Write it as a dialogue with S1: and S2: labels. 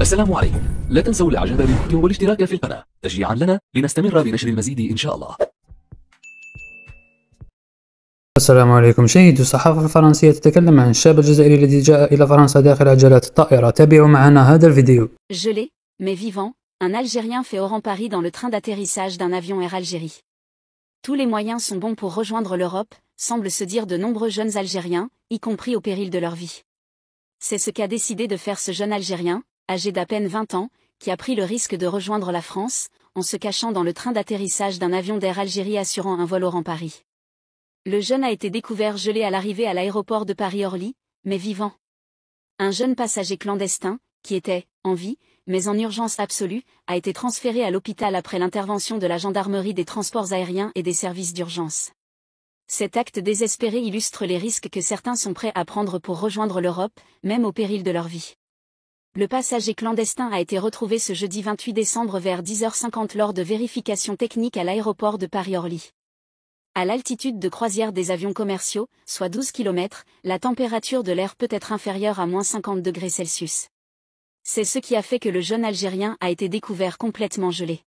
S1: السلام عليكم لا تنسوا الاعجاب بالفيديو والاشتراك في القناة تشجيعا لنا لنستمر بنشر المزيد ان شاء الله السلام عليكم شهيد الصحافة الفرنسية تتكلم عن الشاب الجزائري الذي جاء إلى فرنسا داخل عجلات الطائرة تابعوا معنا هذا الفيديو
S2: Gelé, mais vivant, un Algérien fait orant Paris dans le train d'atterrissage d'un avion Air Algérie. Tous les moyens sont bons pour rejoindre l'Europe, semblent se dire de nombreux jeunes Algériens, y compris au péril de leur vie. C'est ce qu'a décidé de faire ce jeune Algérien, âgé d'à peine 20 ans, qui a pris le risque de rejoindre la France, en se cachant dans le train d'atterrissage d'un avion d'Air Algérie assurant un vol au Paris. Le jeune a été découvert gelé à l'arrivée à l'aéroport de Paris-Orly, mais vivant. Un jeune passager clandestin, qui était, en vie, mais en urgence absolue, a été transféré à l'hôpital après l'intervention de la gendarmerie des transports aériens et des services d'urgence. Cet acte désespéré illustre les risques que certains sont prêts à prendre pour rejoindre l'Europe, même au péril de leur vie le passager clandestin a été retrouvé ce jeudi 28 décembre vers 10h50 lors de vérifications techniques à l'aéroport de Paris-Orly. À l'altitude de croisière des avions commerciaux, soit 12 km, la température de l'air peut être inférieure à moins 50 degrés Celsius. C'est ce qui a fait que le jeune Algérien a été découvert complètement gelé.